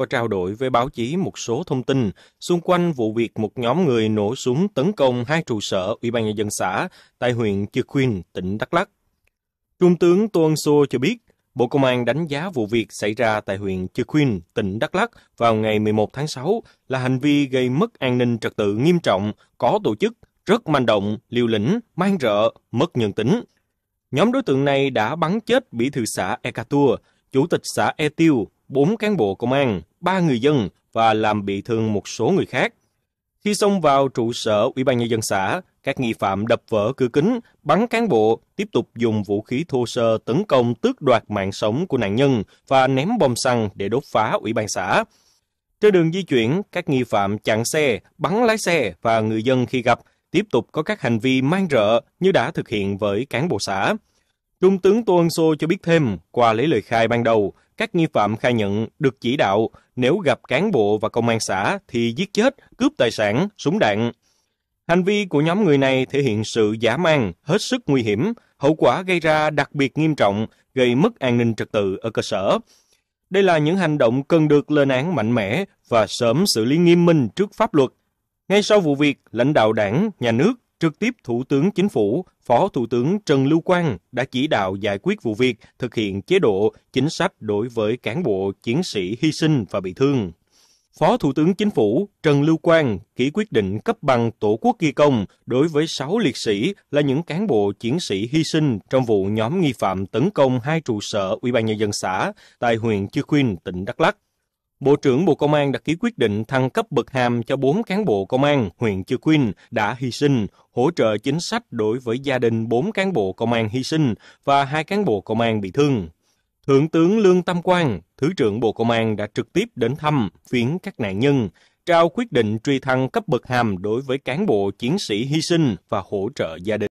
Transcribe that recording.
có trao đổi với báo chí một số thông tin xung quanh vụ việc một nhóm người nổ súng tấn công hai trụ sở Ủy ban Nhân dân xã tại huyện Chư Quyên, tỉnh Đắk Lắk. Trung tướng Tô Ân Sô cho biết, Bộ Công an đánh giá vụ việc xảy ra tại huyện Chư Quyên, tỉnh Đắk Lắk vào ngày 11 tháng 6 là hành vi gây mất an ninh trật tự nghiêm trọng, có tổ chức, rất manh động, liều lĩnh, man rợ, mất nhân tính. Nhóm đối tượng này đã bắn chết bí thư xã Ekatua, chủ tịch xã Etiu, bốn cán bộ công an, ba người dân và làm bị thương một số người khác. Khi xông vào trụ sở Ủy ban Nhân dân xã, các nghi phạm đập vỡ cửa kính, bắn cán bộ, tiếp tục dùng vũ khí thô sơ tấn công tước đoạt mạng sống của nạn nhân và ném bom xăng để đốt phá Ủy ban xã. Trên đường di chuyển, các nghi phạm chặn xe, bắn lái xe và người dân khi gặp tiếp tục có các hành vi mang rợ như đã thực hiện với cán bộ xã. Trung tướng Tô Ân Sô cho biết thêm, qua lấy lời khai ban đầu, các nghi phạm khai nhận được chỉ đạo nếu gặp cán bộ và công an xã thì giết chết, cướp tài sản, súng đạn. Hành vi của nhóm người này thể hiện sự giả mang, hết sức nguy hiểm, hậu quả gây ra đặc biệt nghiêm trọng, gây mất an ninh trật tự ở cơ sở. Đây là những hành động cần được lên án mạnh mẽ và sớm xử lý nghiêm minh trước pháp luật. Ngay sau vụ việc, lãnh đạo đảng, nhà nước Trực tiếp Thủ tướng Chính phủ, Phó Thủ tướng Trần Lưu Quang đã chỉ đạo giải quyết vụ việc, thực hiện chế độ, chính sách đối với cán bộ, chiến sĩ hy sinh và bị thương. Phó Thủ tướng Chính phủ Trần Lưu Quang ký quyết định cấp bằng Tổ quốc ghi công đối với 6 liệt sĩ là những cán bộ chiến sĩ hy sinh trong vụ nhóm nghi phạm tấn công hai trụ sở Ủy ban nhân dân xã tại huyện Chư Quynh, tỉnh Đắk lắc Bộ trưởng Bộ Công an đã ký quyết định thăng cấp bậc hàm cho 4 cán bộ công an huyện Chư Quynh đã hy sinh, hỗ trợ chính sách đối với gia đình 4 cán bộ công an hy sinh và 2 cán bộ công an bị thương. Thượng tướng Lương Tam Quang, Thứ trưởng Bộ Công an đã trực tiếp đến thăm, viếng các nạn nhân, trao quyết định truy thăng cấp bậc hàm đối với cán bộ chiến sĩ hy sinh và hỗ trợ gia đình.